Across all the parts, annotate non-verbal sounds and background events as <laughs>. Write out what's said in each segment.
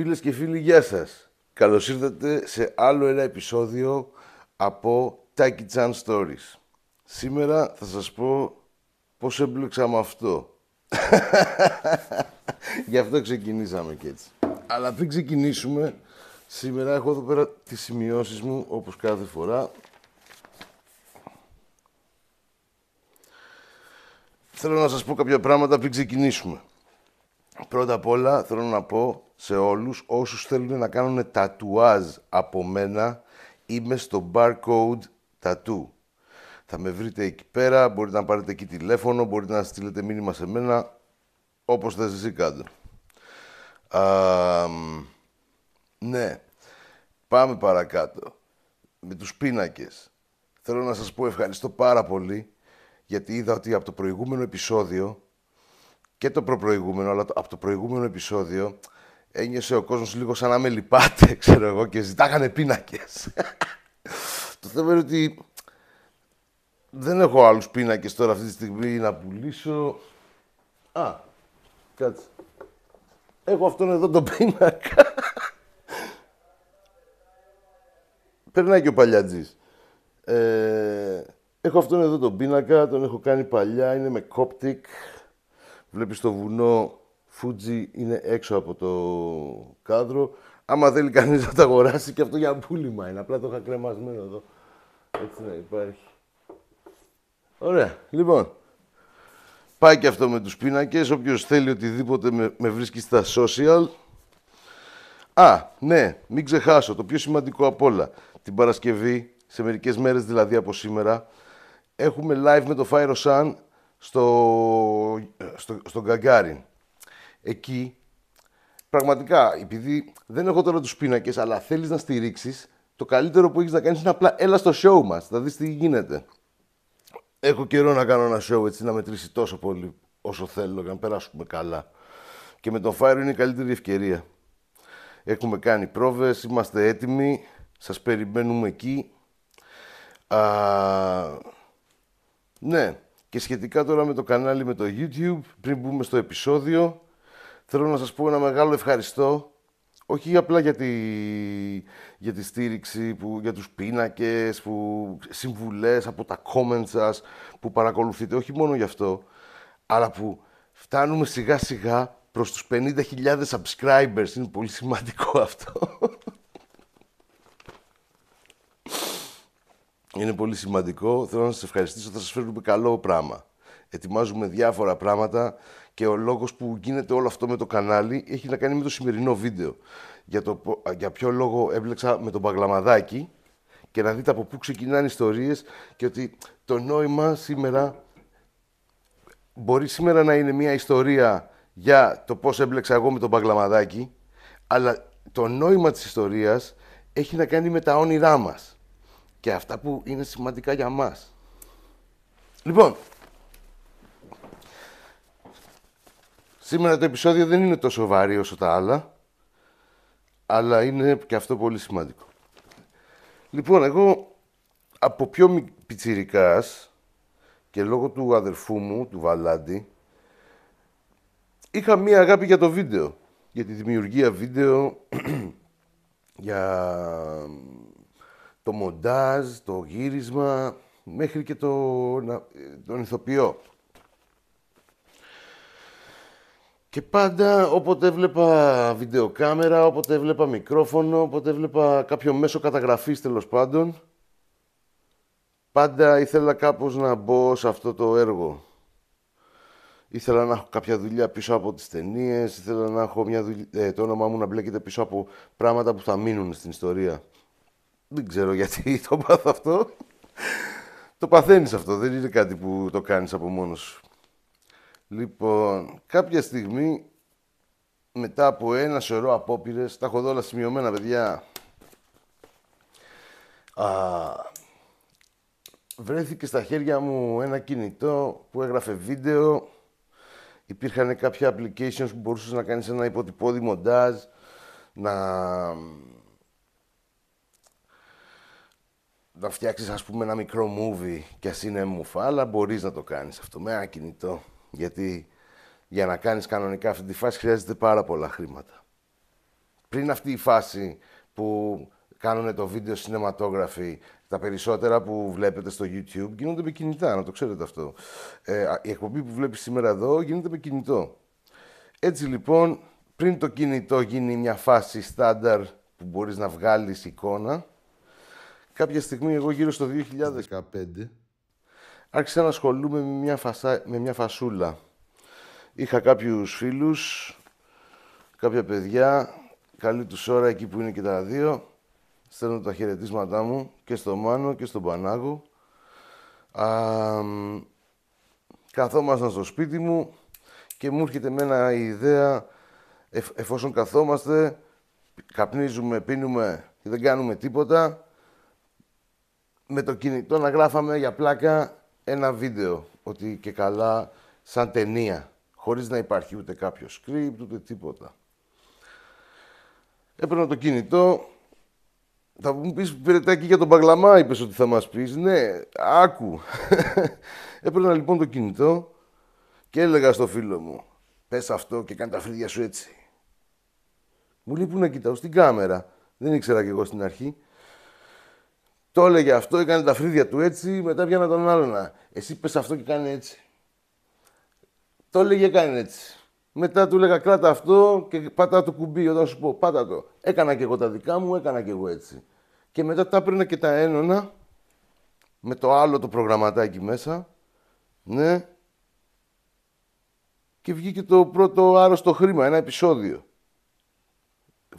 Φίλες και φίλοι, γεια σας. Καλώς ήρθατε σε άλλο ένα επεισόδιο από Taki Chan Stories. Σήμερα θα σας πω πώς έμπλεξα με αυτό. <laughs> Γι' αυτό ξεκινήσαμε και έτσι. Αλλά πριν ξεκινήσουμε, σήμερα έχω εδώ πέρα τις σημειώσεις μου, όπως κάθε φορά. Θέλω να σας πω κάποια πράγματα πριν ξεκινήσουμε πρώτα απ' όλα θέλω να πω σε όλους όσους θέλουν να κάνουν τατουάζ από μένα είμαι στο barcode tattoo. Θα με βρείτε εκεί πέρα, μπορείτε να πάρετε εκεί τηλέφωνο, μπορείτε να στείλετε μήνυμα σε μένα, όπως θα εσύ κάτω. ναι, πάμε παρακάτω. Με τους πίνακες. Θέλω να σας πω ευχαριστώ πάρα πολύ, γιατί είδα ότι από το προηγούμενο επεισόδιο και το προπροηγούμενο, αλλά από το προηγούμενο επεισόδιο ένιωσε ο κόσμος λίγο σαν να με λυπάται, <laughs> ξέρω εγώ, και ζητάγανε πίνακες. <laughs> το θέμα είναι ότι δεν έχω άλλους πίνακες τώρα αυτή τη στιγμή να πουλήσω. Α, κάτσε. Έχω αυτόν εδώ τον πίνακα. <laughs> Περνάει και ο παλιατζής. Ε, έχω αυτόν εδώ τον πίνακα, τον έχω κάνει παλιά, είναι με κόπτικ. Βλέπεις το βουνό Φούτζι είναι έξω από το κάδρο. Άμα θέλει κανείς να το αγοράσει και αυτό για πούλημα είναι. Απλά το είχα κρεμασμένο εδώ. Έτσι να υπάρχει. Ωραία. Λοιπόν, πάει και αυτό με τους πίνακες. Όποιος θέλει οτιδήποτε με, με βρίσκει στα social. Α, ναι, μην ξεχάσω το πιο σημαντικό απ' όλα. Την Παρασκευή, σε μερικές μέρες δηλαδή από σήμερα, έχουμε live με το Fire Sun στο, στο, στον Γκαγκάριν Εκεί, πραγματικά, επειδή δεν έχω τώρα τους πίνακες, αλλά θέλεις να στηρίξεις, το καλύτερο που έχεις να κάνεις είναι απλά έλα στο show μας, θα δεις τι γίνεται. Έχω καιρό να κάνω ένα show έτσι, να μετρήσει τόσο πολύ όσο θέλω για να περάσουμε καλά. Και με τον Fire είναι η καλύτερη ευκαιρία. Έχουμε κάνει πρόβες, είμαστε έτοιμοι, σας περιμένουμε εκεί. Α, ναι, και σχετικά τώρα με το κανάλι με το YouTube, πριν μπούμε στο επεισόδιο, θέλω να σας πω ένα μεγάλο ευχαριστώ όχι απλά για τη, για τη στήριξη, που, για τους πίνακες, που, συμβουλές από τα comments σας που παρακολουθείτε, όχι μόνο γι' αυτό, αλλά που φτάνουμε σιγά σιγά προς τους 50.000 subscribers. Είναι πολύ σημαντικό αυτό. είναι πολύ σημαντικό. Θέλω να σας ευχαριστήσω, θα σας φέρουμε καλό πράγμα. Ετοιμάζουμε διάφορα πράγματα και ο λόγος που γίνεται όλο αυτό με το κανάλι έχει να κάνει με το σημερινό βίντεο. Για, το, για ποιο λόγο έμπλεξα με τον Παγλαμαδάκη και να δείτε από πού ξεκινάνε οι ιστορίες και ότι το νόημα σήμερα μπορεί σήμερα να είναι μια ιστορία για το πώς έμπλεξα εγώ με τον Παγκλαμαδάκη, αλλά το νόημα της ιστορίας έχει να κάνει με τα όνειρά μας και αυτά που είναι σημαντικά για μας. Λοιπόν, σήμερα το επεισόδιο δεν είναι τόσο βαρύ όσο τα άλλα, αλλά είναι και αυτό πολύ σημαντικό. Λοιπόν, εγώ από πιο πιτσιρικάς και λόγω του αδερφού μου, του Βαλάντη, είχα μία αγάπη για το βίντεο, για τη δημιουργία βίντεο, <clears throat> για το μοντάζ, το γύρισμα, μέχρι και το, να, τον ηθοποιό. Και πάντα όποτε έβλεπα βιντεοκάμερα, όποτε έβλεπα μικρόφωνο, όποτε έβλεπα κάποιο μέσο καταγραφής τέλος πάντων, πάντα ήθελα κάπως να μπω σε αυτό το έργο. Ήθελα να έχω κάποια δουλειά πίσω από τις ταινίες, ήθελα να έχω μια ε, το όνομά μου να μπλέκεται πίσω από πράγματα που θα μείνουν στην ιστορία. Δεν ξέρω γιατί <laughs> το πάθω αυτό. το παθαίνεις αυτό, δεν είναι κάτι που το κάνεις από μόνος σου. Λοιπόν, κάποια στιγμή μετά από ένα σωρό απόπειρες, τα έχω εδώ όλα σημειωμένα παιδιά. βρέθηκε στα χέρια μου ένα κινητό που έγραφε βίντεο. Υπήρχαν κάποια applications που μπορούσες να κάνεις ένα υποτυπώδη μοντάζ, να να φτιάξεις ας πούμε ένα μικρό movie και ας είναι μουφα, αλλά μπορείς να το κάνεις αυτό με ένα κινητό. Γιατί για να κάνεις κανονικά αυτή τη φάση χρειάζεται πάρα πολλά χρήματα. Πριν αυτή η φάση που κάνουν το βίντεο σινεματόγραφοι, τα περισσότερα που βλέπετε στο YouTube γίνονται με κινητά, να το ξέρετε αυτό. Ε, η εκπομπή που βλέπεις σήμερα εδώ γίνεται με κινητό. Έτσι λοιπόν, πριν το κινητό γίνει μια φάση στάνταρ που μπορείς να βγάλεις εικόνα, Κάποια στιγμή, εγώ γύρω στο 2015, άρχισα να ασχολούμαι με μια, φασα... με μια φασούλα. Είχα κάποιους φίλους, κάποια παιδιά, καλή τους ώρα εκεί που είναι και τα δύο. Στέλνω τα χαιρετίσματά μου και στο Μάνο και στον Πανάγο. Α, καθόμασταν στο σπίτι μου και μου έρχεται με ένα ιδέα εφόσον καθόμαστε, καπνίζουμε, πίνουμε και δεν κάνουμε τίποτα, με το κινητό να γράφαμε για πλάκα ένα βίντεο. Ότι και καλά σαν ταινία. Χωρίς να υπάρχει ούτε κάποιο script, ούτε τίποτα. Έπαιρνα το κινητό. Θα μου πεις, πυρετάκι για τον παγλαμά. είπες ότι θα μας πεις. Ναι, άκου. <laughs> Έπαιρνα λοιπόν το κινητό και έλεγα στο φίλο μου, πες αυτό και κάνε τα φρύδια σου έτσι. Μου λείπουν να κοιτάω στην κάμερα. Δεν ήξερα κι εγώ στην αρχή. Το έλεγε αυτό, έκανε τα φρύδια του έτσι, μετά πιάνε τον άλλον. Εσύ πες αυτό και κάνει έτσι. Το έλεγε, έκανε έτσι. Μετά του έλεγα κράτα αυτό και πάτα το κουμπί όταν σου πω πάτα το. Έκανα και εγώ τα δικά μου, έκανα και εγώ έτσι. Και μετά τα έπαιρνα και τα ένωνα με το άλλο το προγραμματάκι μέσα. Ναι. Και βγήκε το πρώτο άρρωστο χρήμα, ένα επεισόδιο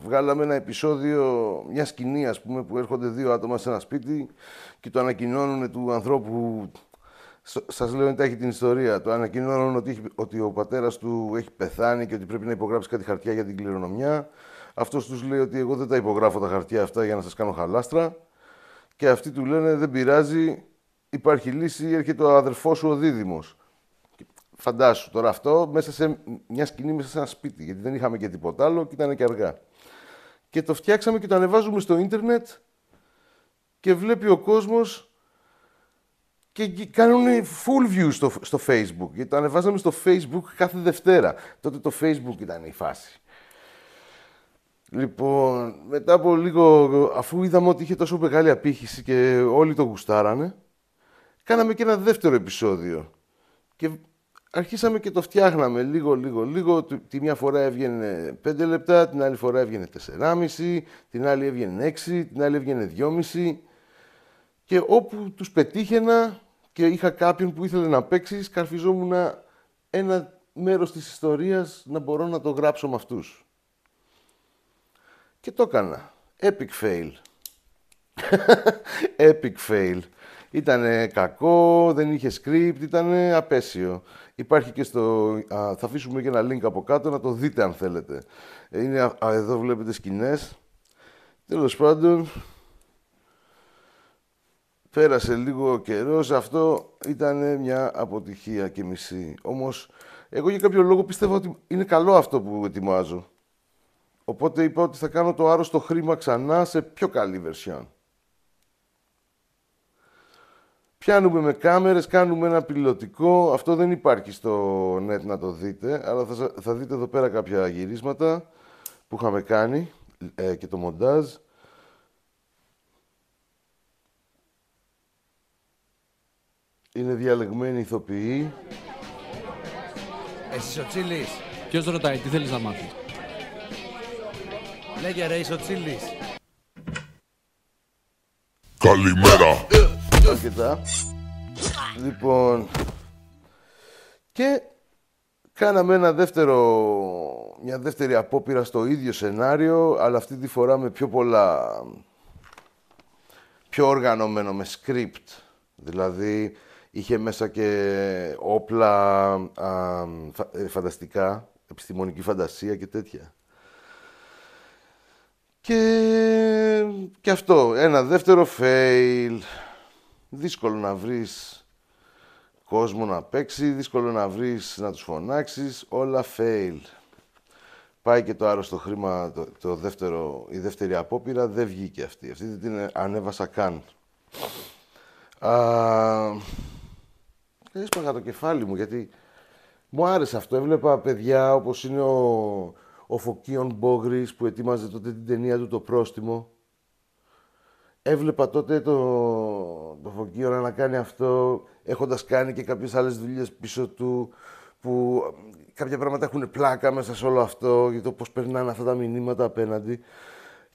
βγάλαμε ένα επεισόδιο, μια σκηνή ας πούμε, που έρχονται δύο άτομα σε ένα σπίτι και το ανακοινώνουν του ανθρώπου Σας λέω ότι έχει την ιστορία. Το ανακοινώνουν ότι, ότι ο πατέρας του έχει πεθάνει και ότι πρέπει να υπογράψει κάτι χαρτιά για την κληρονομιά. Αυτός τους λέει ότι εγώ δεν τα υπογράφω τα χαρτιά αυτά για να σας κάνω χαλάστρα. Και αυτοί του λένε δεν πειράζει, υπάρχει λύση, έρχεται ο αδερφός σου ο δίδυμος. Φαντάσου τώρα αυτό μέσα σε μια σκηνή, μέσα σε ένα σπίτι, γιατί δεν είχαμε και τίποτα άλλο και ήταν και αργά και το φτιάξαμε και το ανεβάζουμε στο ίντερνετ και βλέπει ο κόσμος και κάνουν full view στο, στο facebook. Γιατί το ανεβάζαμε στο facebook κάθε Δευτέρα. Τότε το facebook ήταν η φάση. Λοιπόν, μετά από λίγο, αφού είδαμε ότι είχε τόσο μεγάλη απήχηση και όλοι το γουστάρανε, κάναμε και ένα δεύτερο επεισόδιο. Και αρχίσαμε και το φτιάχναμε λίγο, λίγο, λίγο. Τη μια φορά έβγαινε 5 λεπτά, την άλλη φορά έβγαινε 4,5, την άλλη έβγαινε 6, την άλλη έβγαινε 2,5. Και όπου τους πετύχαινα και είχα κάποιον που ήθελε να παίξει, σκαρφιζόμουν ένα μέρος της ιστορίας να μπορώ να το γράψω με αυτούς. Και το έκανα. Epic fail. <laughs> Epic fail. Ήτανε κακό, δεν είχε script, ήταν απέσιο. Υπάρχει και στο... θα αφήσουμε και ένα link από κάτω να το δείτε αν θέλετε. Είναι, α, εδώ βλέπετε σκηνές τέλος πάντων, πέρασε λίγο καιρός. Αυτό ήταν μια αποτυχία και μισή. Όμως, εγώ για κάποιο λόγο πιστεύω ότι είναι καλό αυτό που ετοιμάζω. Οπότε είπα ότι θα κάνω το άρρωστο χρήμα ξανά σε πιο καλή version. Πιάνουμε με κάμερες, κάνουμε ένα πιλωτικό. Αυτό δεν υπάρχει στο net να το δείτε, αλλά θα, θα δείτε εδώ πέρα κάποια γυρίσματα που είχαμε κάνει ε, και το μοντάζ. Είναι διαλεγμένοι ηθοποιοί. Εσύ ο Τσίλης. Ποιος ρωτάει, τι θέλεις να μάθεις. Λέγε ρε, είσαι ο Τσίλης. Καλημέρα. Ε, αρκετά. Λοιπόν, και κάναμε ένα δεύτερο, μια δεύτερη απόπειρα στο ίδιο σενάριο, αλλά αυτή τη φορά με πιο πολλά, πιο οργανωμένο, με script. Δηλαδή, είχε μέσα και όπλα ε, φανταστικά, επιστημονική φαντασία και τέτοια. Και, και αυτό, ένα δεύτερο fail δύσκολο να βρεις κόσμο να παίξει, δύσκολο να βρεις να τους φωνάξεις, όλα fail. Πάει και το άρρωστο χρήμα, το, το δεύτερο, η δεύτερη απόπειρα, δεν βγήκε αυτή. Αυτή δεν την ανέβασα καν. Α, έσπαγα το κεφάλι μου, γιατί μου άρεσε αυτό. Έβλεπα παιδιά όπως είναι ο, ο Φωκίων Μπόγρης που ετοίμαζε τότε την ταινία του «Το πρόστιμο» Έβλεπα τότε το, το Φωκίωνα να κάνει αυτό, έχοντας κάνει και κάποιες άλλες δουλειές πίσω του, που κάποια πράγματα έχουν πλάκα μέσα σε όλο αυτό, για το πώς περνάνε αυτά τα μηνύματα απέναντι.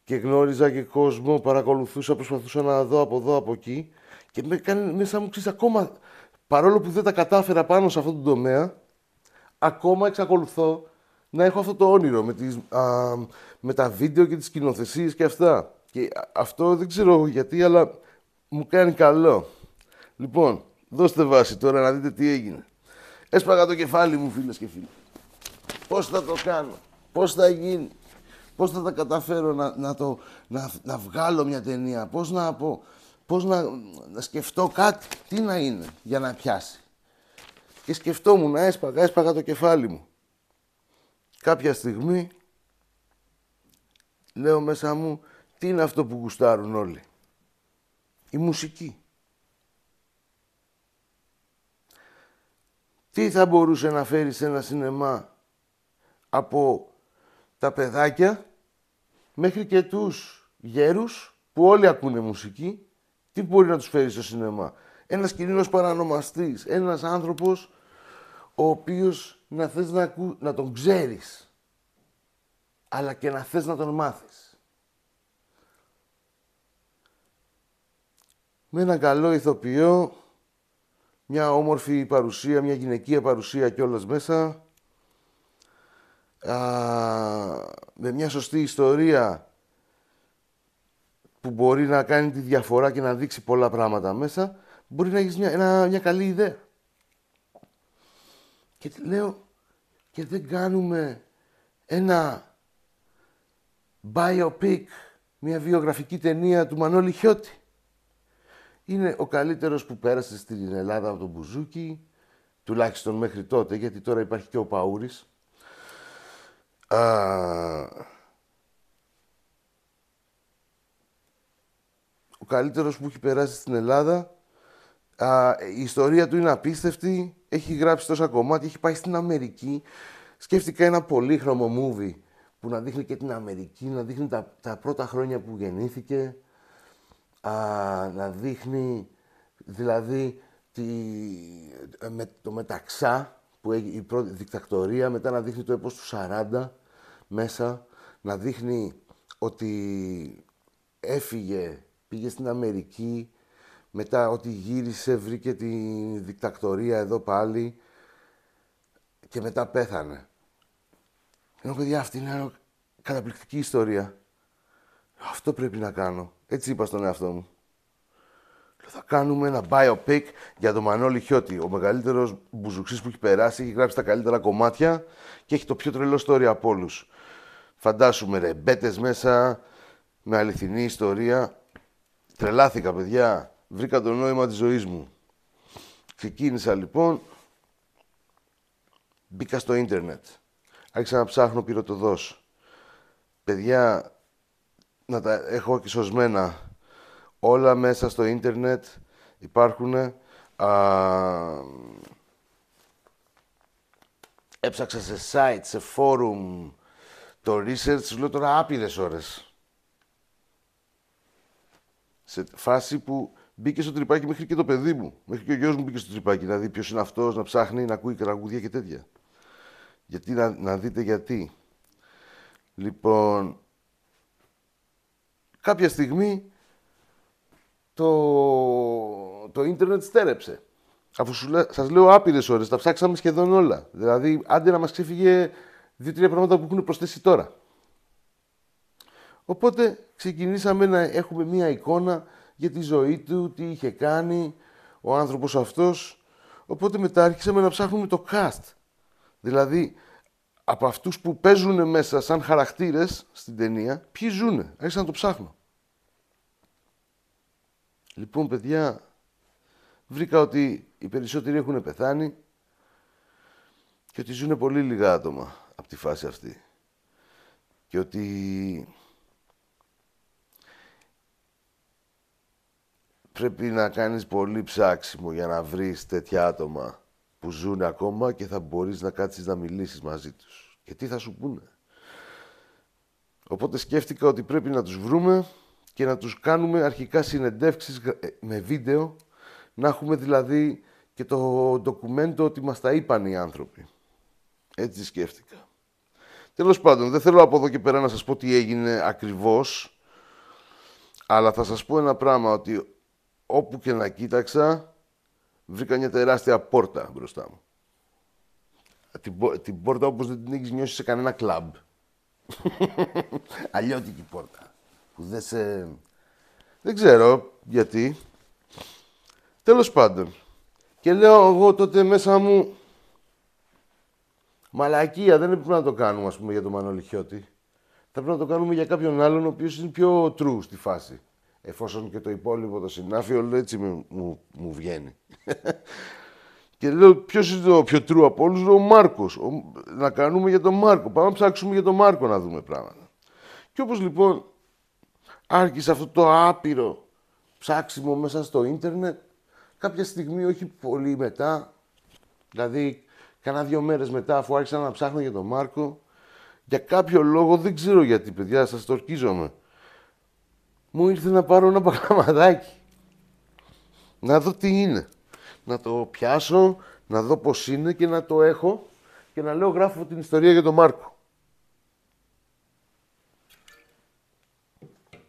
Και γνώριζα και κόσμο, παρακολουθούσα, προσπαθούσα να δω από εδώ, από εκεί. Και με κάνει μέσα μου, ξέρεις, ακόμα, παρόλο που δεν τα κατάφερα πάνω σε αυτό το τομέα, ακόμα εξακολουθώ να έχω αυτό το όνειρο με, τις, με τα βίντεο και τις σκηνοθεσίες και αυτά. Και αυτό δεν ξέρω γιατί, αλλά μου κάνει καλό. Λοιπόν, δώστε βάση τώρα να δείτε τι έγινε. Έσπαγα το κεφάλι μου, φίλες και φίλοι. Πώς θα το κάνω, πώς θα γίνει, πώς θα τα καταφέρω να, να, βγάλω μια ταινία, πώς να πω, πώς να, να σκεφτώ κάτι, τι να είναι για να πιάσει. Και σκεφτόμουν, έσπαγα, έσπαγα το κεφάλι μου. Κάποια στιγμή, λέω μέσα μου, τι είναι αυτό που γουστάρουν όλοι. Η μουσική. Τι θα μπορούσε να φέρει σε ένα σινεμά από τα παιδάκια μέχρι και τους γέρους που όλοι ακούνε μουσική. Τι μπορεί να τους φέρει στο σινεμά. Ένας κοινός παρανομαστής, ένας άνθρωπος ο οποίος να θες να, ακού, να τον ξέρεις αλλά και να θες να τον μάθεις. με έναν καλό ηθοποιό, μια όμορφη παρουσία, μια γυναικεία παρουσία κιόλας μέσα, Α, με μια σωστή ιστορία που μπορεί να κάνει τη διαφορά και να δείξει πολλά πράγματα μέσα, μπορεί να έχεις μια, μια καλή ιδέα. Και λέω, και δεν κάνουμε ένα biopic, μια βιογραφική ταινία του Μανώλη Χιώτη είναι ο καλύτερος που πέρασε στην Ελλάδα από τον Μπουζούκι, τουλάχιστον μέχρι τότε, γιατί τώρα υπάρχει και ο Παούρης. Ο καλύτερος που έχει περάσει στην Ελλάδα. Α, η ιστορία του είναι απίστευτη. Έχει γράψει τόσα κομμάτια, έχει πάει στην Αμερική. Σκέφτηκα ένα πολύχρωμο movie που να δείχνει και την Αμερική, να δείχνει τα, τα πρώτα χρόνια που γεννήθηκε να δείχνει δηλαδή τη, ε, το μεταξά που έχει η πρώτη δικτακτορία, μετά να δείχνει το έπος του 40 μέσα, να δείχνει ότι έφυγε, πήγε στην Αμερική, μετά ότι γύρισε, βρήκε τη δικτακτορία εδώ πάλι και μετά πέθανε. Ενώ παιδιά αυτή είναι καταπληκτική ιστορία. Αυτό πρέπει να κάνω. Έτσι είπα στον εαυτό μου. Θα κάνουμε ένα biopic για τον Μανώλη Χιώτη. Ο μεγαλύτερος μπουζουξής που έχει περάσει, έχει γράψει τα καλύτερα κομμάτια και έχει το πιο τρελό story από όλους. Φαντάσουμε ρε, μπέτες μέσα με αληθινή ιστορία. Τρελάθηκα, παιδιά. Βρήκα το νόημα της ζωής μου. Ξεκίνησα λοιπόν. Μπήκα στο ίντερνετ. Άρχισα να ψάχνω πυροτοδός. Παιδιά, να τα έχω και σωσμένα. Όλα μέσα στο ίντερνετ υπάρχουν. έψαξα σε site, σε forum, το research, λέω τώρα άπειρες ώρες. Σε φάση που μπήκε στο τρυπάκι μέχρι και το παιδί μου. Μέχρι και ο γιος μου μπήκε στο τρυπάκι να δει ποιος είναι αυτός, να ψάχνει, να ακούει τραγούδια και τέτοια. Γιατί να, να δείτε γιατί. Λοιπόν, Κάποια στιγμή το, το ίντερνετ στέρεψε. Αφού σου, σας λέω άπειρες ώρες, τα ψάξαμε σχεδόν όλα. Δηλαδή, άντε να μας ξέφυγε δύο-τρία πράγματα που έχουν προσθέσει τώρα. Οπότε ξεκινήσαμε να έχουμε μία εικόνα για τη ζωή του, τι είχε κάνει ο άνθρωπος αυτός. Οπότε μετά άρχισαμε να ψάχνουμε το cast. Δηλαδή, από αυτούς που παίζουν μέσα σαν χαρακτήρες στην ταινία, ποιοι ζουνε. Άρχισα να το ψάχνω. Λοιπόν, παιδιά, βρήκα ότι οι περισσότεροι έχουν πεθάνει και ότι ζουν πολύ λίγα άτομα από τη φάση αυτή. Και ότι πρέπει να κάνεις πολύ ψάξιμο για να βρεις τέτοια άτομα που ζουν ακόμα και θα μπορείς να κάτσεις να μιλήσεις μαζί τους. Και τι θα σου πούνε. Οπότε σκέφτηκα ότι πρέπει να τους βρούμε και να τους κάνουμε αρχικά συνεντεύξεις ε, με βίντεο, να έχουμε δηλαδή και το ντοκουμέντο ότι μας τα είπαν οι άνθρωποι. Έτσι σκέφτηκα. Τέλος πάντων, δεν θέλω από εδώ και πέρα να σας πω τι έγινε ακριβώς, αλλά θα σας πω ένα πράγμα, ότι όπου και να κοίταξα, βρήκα μια τεράστια πόρτα μπροστά μου. Την, πόρτα όπως δεν την έχεις νιώσει σε κανένα κλαμπ. <laughs> Αλλιώτικη πόρτα. Που δεν σε... Δεν ξέρω γιατί. Τέλος πάντων. Και λέω εγώ τότε μέσα μου... Μαλακία, δεν έπρεπε να το κάνουμε, ας πούμε, για τον Μανώλη Χιώτη. Θα πρέπει να το κάνουμε για κάποιον άλλον, ο οποίος είναι πιο true στη φάση εφόσον και το υπόλοιπο το συνάφι, όλο έτσι μου, μου, βγαίνει. <laughs> και λέω, ποιος είναι το πιο true από όλους, λέω ο Μάρκος. Να κάνουμε για τον Μάρκο. Πάμε να ψάξουμε για τον Μάρκο να δούμε πράγματα. Και όπως λοιπόν άρχισε αυτό το άπειρο ψάξιμο μέσα στο ίντερνετ, κάποια στιγμή, όχι πολύ μετά, δηλαδή κάνα δύο μέρες μετά, αφού άρχισα να ψάχνω για τον Μάρκο, για κάποιο λόγο, δεν ξέρω γιατί, παιδιά, σας τορκίζομαι μου ήρθε να πάρω ένα μπακλαμαδάκι. Να δω τι είναι. Να το πιάσω, να δω πώς είναι και να το έχω και να λέω γράφω την ιστορία για τον Μάρκο.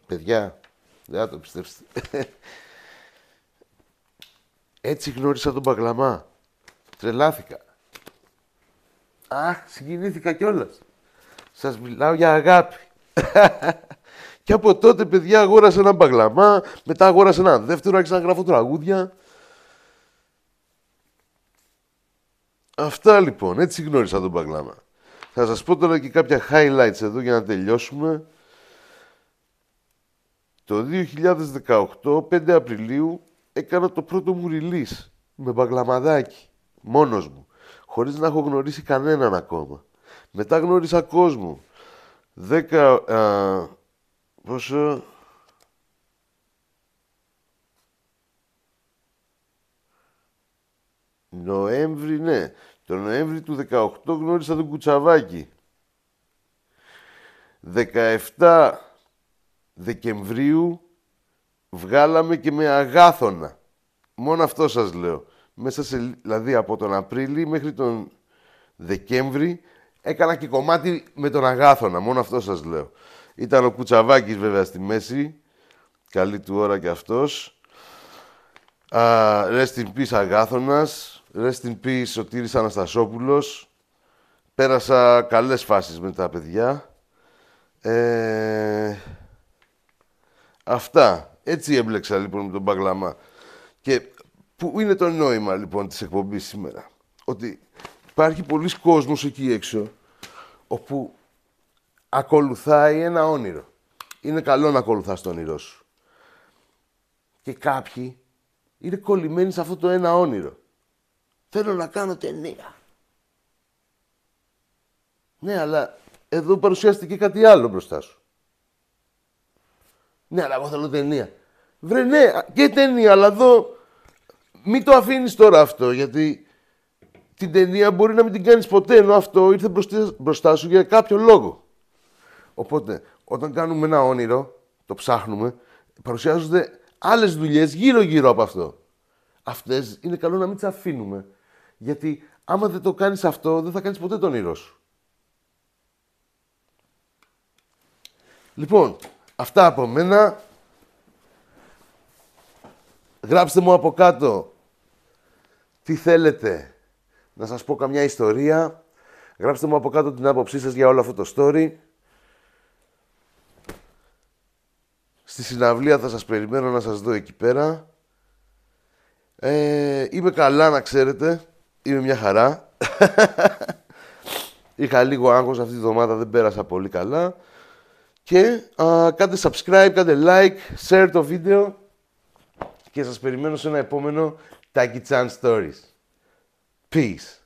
Παιδιά, δεν θα το πιστεύσετε. <laughs> Έτσι γνώρισα τον παγκλαμά. Τρελάθηκα. Αχ, συγκινήθηκα κιόλας. Σας μιλάω για αγάπη. <laughs> Και από τότε, παιδιά, αγόρασα ένα παγλαμά, μετά αγόρασα ένα δεύτερο, άρχισα να γράφω τραγούδια. Αυτά λοιπόν, έτσι γνώρισα τον παγλαμά. Θα σας πω τώρα και κάποια highlights εδώ για να τελειώσουμε. Το 2018, 5 Απριλίου, έκανα το πρώτο μου release με μπαγλαμαδάκι, μόνος μου, χωρίς να έχω γνωρίσει κανέναν ακόμα. Μετά γνώρισα κόσμο. 10, Πόσο... Νοέμβρη, ναι. Το Νοέμβρη του 18 γνώρισα τον Κουτσαβάκη. 17 Δεκεμβρίου βγάλαμε και με αγάθονα. Μόνο αυτό σας λέω. Μέσα σε, δηλαδή από τον Απρίλη μέχρι τον Δεκέμβρη έκανα και κομμάτι με τον αγάθονα. Μόνο αυτό σας λέω. Ήταν ο Κουτσαβάκης βέβαια στη μέση. Καλή του ώρα κι αυτός. Ρε στην in peace Ρε στην in peace Σωτήρης Αναστασόπουλος. Πέρασα καλές φάσεις με τα παιδιά. Ε, αυτά. Έτσι έμπλεξα λοιπόν με τον Παγκλαμά. Και που είναι το νόημα λοιπόν της εκπομπής σήμερα. Ότι υπάρχει πολλοί κόσμος εκεί έξω όπου ακολουθάει ένα όνειρο. Είναι καλό να ακολουθάς το όνειρό σου. Και κάποιοι είναι κολλημένοι σε αυτό το ένα όνειρο. Θέλω να κάνω ταινία. Ναι, αλλά εδώ παρουσιάστηκε κάτι άλλο μπροστά σου. Ναι, αλλά εγώ θέλω ταινία. Βρε, ναι, και ταινία, αλλά εδώ μην το αφήνεις τώρα αυτό, γιατί την ταινία μπορεί να μην την κάνεις ποτέ, ενώ αυτό ήρθε μπροστά σου για κάποιο λόγο. Οπότε, όταν κάνουμε ένα όνειρο, το ψάχνουμε, παρουσιάζονται άλλες δουλειές γύρω-γύρω από αυτό. Αυτές είναι καλό να μην τις αφήνουμε. Γιατί άμα δεν το κάνεις αυτό, δεν θα κάνεις ποτέ το όνειρό σου. Λοιπόν, αυτά από μένα. Γράψτε μου από κάτω τι θέλετε να σας πω καμιά ιστορία. Γράψτε μου από κάτω την άποψή σας για όλο αυτό το story. Στη συναυλία θα σας περιμένω να σας δω εκεί πέρα. Ε, είμαι καλά να ξέρετε. Είμαι μια χαρά. <laughs> Είχα λίγο άγχος αυτή τη βδομάδα, δεν πέρασα πολύ καλά. Και α, κάντε subscribe, κάντε like, share το βίντεο και σας περιμένω σε ένα επόμενο Taki Chan Stories. Peace.